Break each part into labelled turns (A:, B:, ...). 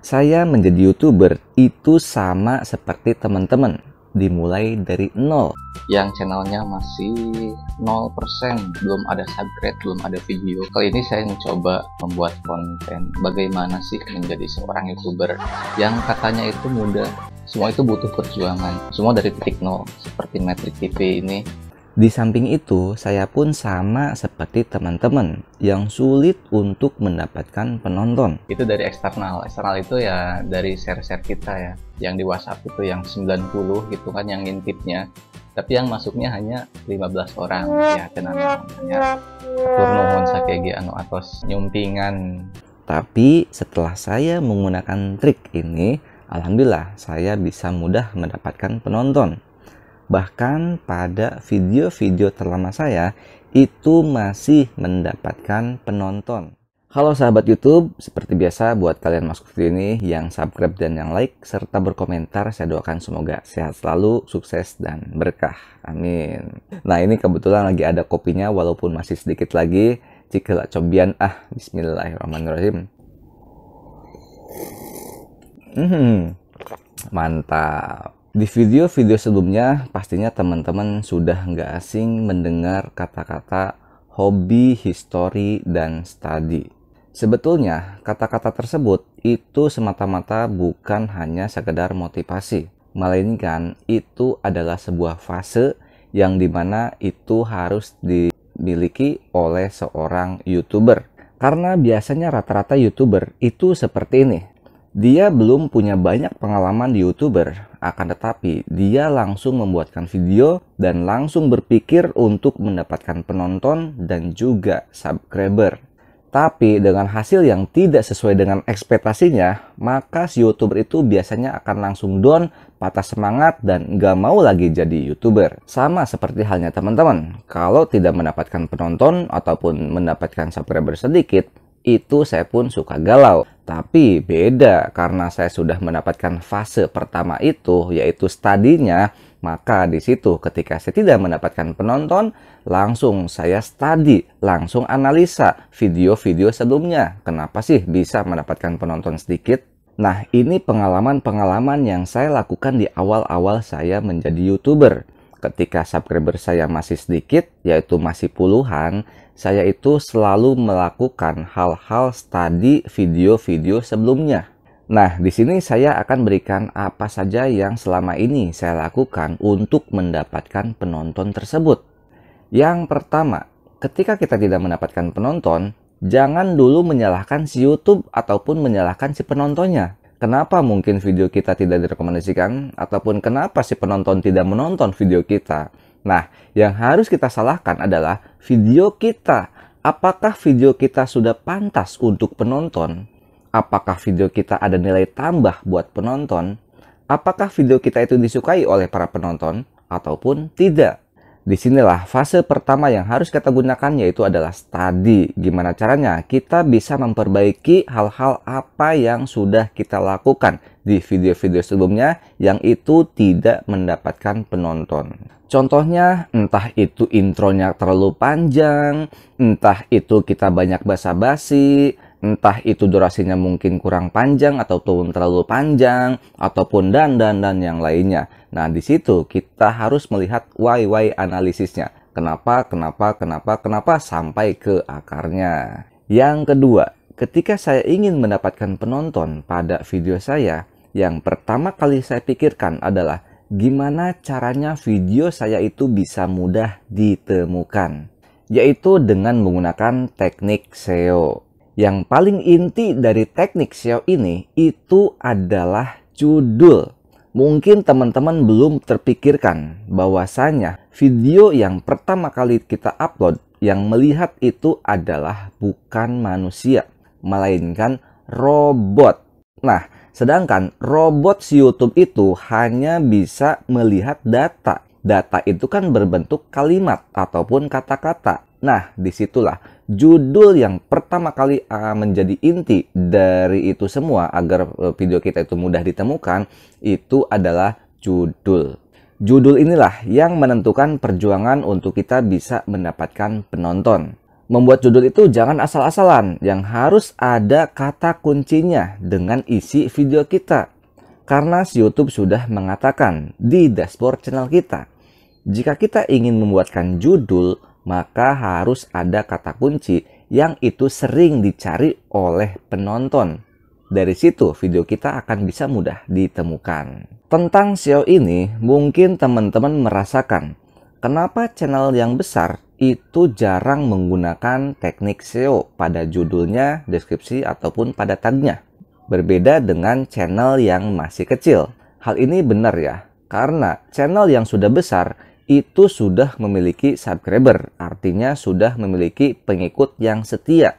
A: Saya menjadi YouTuber itu sama seperti teman-teman, dimulai dari nol. Yang channelnya masih 0%, belum ada subscribe, belum ada video. Kali ini saya mencoba membuat konten bagaimana sih menjadi seorang YouTuber yang katanya itu mudah. Semua itu butuh perjuangan, semua dari titik nol, seperti Metric TV ini di samping itu, saya pun sama seperti teman-teman yang sulit untuk mendapatkan penonton. Itu dari eksternal. Eksternal itu ya dari share-share kita ya. Yang di WhatsApp itu yang 90 gitu kan yang ngintipnya. Tapi yang masuknya hanya 15 orang. Ya, tenang. Ya. Turnuhon sakegi anu atos nyumpingan. Tapi setelah saya menggunakan trik ini, Alhamdulillah saya bisa mudah mendapatkan penonton. Bahkan pada video-video terlama saya itu masih mendapatkan penonton. Halo sahabat YouTube, seperti biasa buat kalian masuk video ini yang subscribe dan yang like serta berkomentar saya doakan semoga sehat selalu, sukses dan berkah. Amin. Nah, ini kebetulan lagi ada kopinya walaupun masih sedikit lagi. Cikela cobian ah bismillahirrahmanirrahim. Hmm, mantap. Di video-video sebelumnya, pastinya teman-teman sudah nggak asing mendengar kata-kata hobi, history, dan study. Sebetulnya, kata-kata tersebut itu semata-mata bukan hanya sekedar motivasi, melainkan itu adalah sebuah fase yang dimana itu harus dimiliki oleh seorang YouTuber. Karena biasanya rata-rata YouTuber itu seperti ini. Dia belum punya banyak pengalaman di YouTuber, akan tetapi dia langsung membuatkan video dan langsung berpikir untuk mendapatkan penonton dan juga subscriber. Tapi dengan hasil yang tidak sesuai dengan ekspektasinya, maka si YouTuber itu biasanya akan langsung down, patah semangat, dan gak mau lagi jadi YouTuber. Sama seperti halnya teman-teman, kalau tidak mendapatkan penonton ataupun mendapatkan subscriber sedikit, itu saya pun suka galau. Tapi beda karena saya sudah mendapatkan fase pertama itu yaitu studinya, maka di situ ketika saya tidak mendapatkan penonton, langsung saya study, langsung analisa video-video sebelumnya. Kenapa sih bisa mendapatkan penonton sedikit? Nah, ini pengalaman-pengalaman yang saya lakukan di awal-awal saya menjadi YouTuber ketika subscriber saya masih sedikit, yaitu masih puluhan, saya itu selalu melakukan hal-hal study video-video sebelumnya. Nah, di sini saya akan berikan apa saja yang selama ini saya lakukan untuk mendapatkan penonton tersebut. Yang pertama, ketika kita tidak mendapatkan penonton, jangan dulu menyalahkan si YouTube ataupun menyalahkan si penontonnya kenapa mungkin video kita tidak direkomendasikan ataupun kenapa si penonton tidak menonton video kita. Nah, yang harus kita salahkan adalah video kita. Apakah video kita sudah pantas untuk penonton? Apakah video kita ada nilai tambah buat penonton? Apakah video kita itu disukai oleh para penonton ataupun tidak? Disinilah fase pertama yang harus kita gunakan yaitu adalah study. Gimana caranya? Kita bisa memperbaiki hal-hal apa yang sudah kita lakukan di video-video sebelumnya yang itu tidak mendapatkan penonton. Contohnya, entah itu intronya terlalu panjang, entah itu kita banyak basa-basi, entah itu durasinya mungkin kurang panjang atau turun terlalu panjang ataupun dan dan dan yang lainnya. Nah, di situ kita harus melihat why why analisisnya. Kenapa, kenapa, kenapa, kenapa sampai ke akarnya. Yang kedua, ketika saya ingin mendapatkan penonton pada video saya, yang pertama kali saya pikirkan adalah gimana caranya video saya itu bisa mudah ditemukan, yaitu dengan menggunakan teknik SEO yang paling inti dari teknik SEO ini itu adalah judul. Mungkin teman-teman belum terpikirkan bahwasanya video yang pertama kali kita upload yang melihat itu adalah bukan manusia, melainkan robot. Nah, sedangkan robot si YouTube itu hanya bisa melihat data Data itu kan berbentuk kalimat ataupun kata-kata. Nah, disitulah judul yang pertama kali menjadi inti dari itu semua agar e, video kita itu mudah ditemukan itu adalah judul. Judul inilah yang menentukan perjuangan untuk kita bisa mendapatkan penonton. Membuat judul itu jangan asal-asalan, yang harus ada kata kuncinya dengan isi video kita. Karena YouTube sudah mengatakan di dashboard channel kita, jika kita ingin membuatkan judul, maka harus ada kata kunci yang itu sering dicari oleh penonton. Dari situ video kita akan bisa mudah ditemukan. Tentang SEO ini mungkin teman-teman merasakan kenapa channel yang besar itu jarang menggunakan teknik SEO pada judulnya, deskripsi, ataupun pada tagnya berbeda dengan channel yang masih kecil. Hal ini benar ya, karena channel yang sudah besar itu sudah memiliki subscriber, artinya sudah memiliki pengikut yang setia.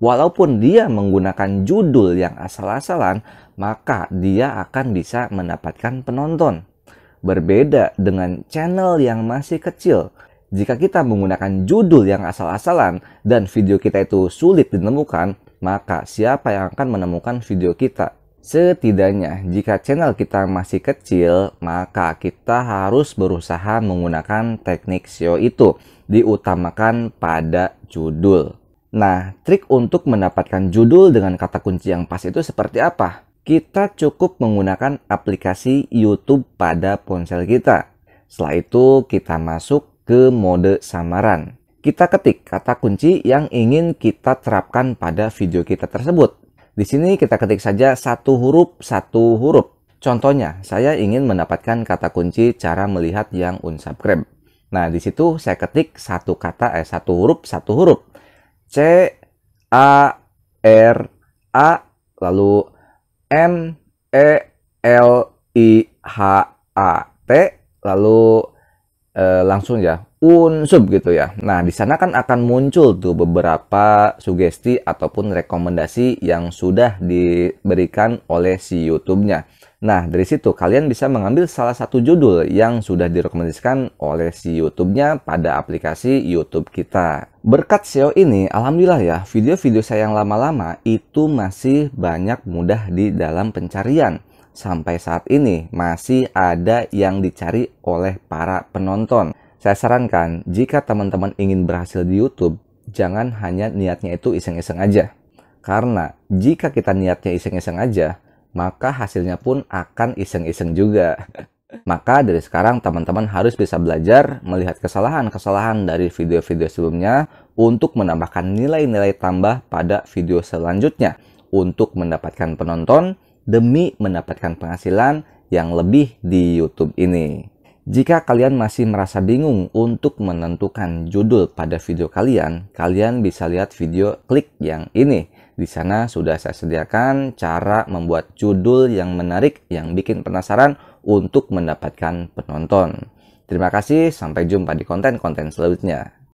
A: Walaupun dia menggunakan judul yang asal-asalan, maka dia akan bisa mendapatkan penonton. Berbeda dengan channel yang masih kecil, jika kita menggunakan judul yang asal-asalan dan video kita itu sulit ditemukan, maka siapa yang akan menemukan video kita? Setidaknya, jika channel kita masih kecil, maka kita harus berusaha menggunakan teknik SEO itu, diutamakan pada judul. Nah, trik untuk mendapatkan judul dengan kata kunci yang pas itu seperti apa? Kita cukup menggunakan aplikasi YouTube pada ponsel kita. Setelah itu, kita masuk ke mode samaran. Kita ketik kata kunci yang ingin kita terapkan pada video kita tersebut. Di sini kita ketik saja satu huruf satu huruf. Contohnya, saya ingin mendapatkan kata kunci cara melihat yang unsubscribe. Nah, di situ saya ketik satu kata eh satu huruf satu huruf. C A R A lalu M E L I H A T lalu eh, langsung ya unsub gitu ya. Nah, di sana kan akan muncul tuh beberapa sugesti ataupun rekomendasi yang sudah diberikan oleh si YouTube-nya. Nah, dari situ kalian bisa mengambil salah satu judul yang sudah direkomendasikan oleh si YouTube-nya pada aplikasi YouTube kita. Berkat SEO ini, alhamdulillah ya, video-video saya yang lama-lama itu masih banyak mudah di dalam pencarian sampai saat ini masih ada yang dicari oleh para penonton. Saya sarankan, jika teman-teman ingin berhasil di YouTube, jangan hanya niatnya itu iseng-iseng aja. Karena jika kita niatnya iseng-iseng aja, maka hasilnya pun akan iseng-iseng juga. Maka dari sekarang teman-teman harus bisa belajar melihat kesalahan-kesalahan dari video-video sebelumnya untuk menambahkan nilai-nilai tambah pada video selanjutnya untuk mendapatkan penonton demi mendapatkan penghasilan yang lebih di YouTube ini. Jika kalian masih merasa bingung untuk menentukan judul pada video kalian, kalian bisa lihat video klik yang ini. Di sana sudah saya sediakan cara membuat judul yang menarik yang bikin penasaran untuk mendapatkan penonton. Terima kasih, sampai jumpa di konten-konten selanjutnya.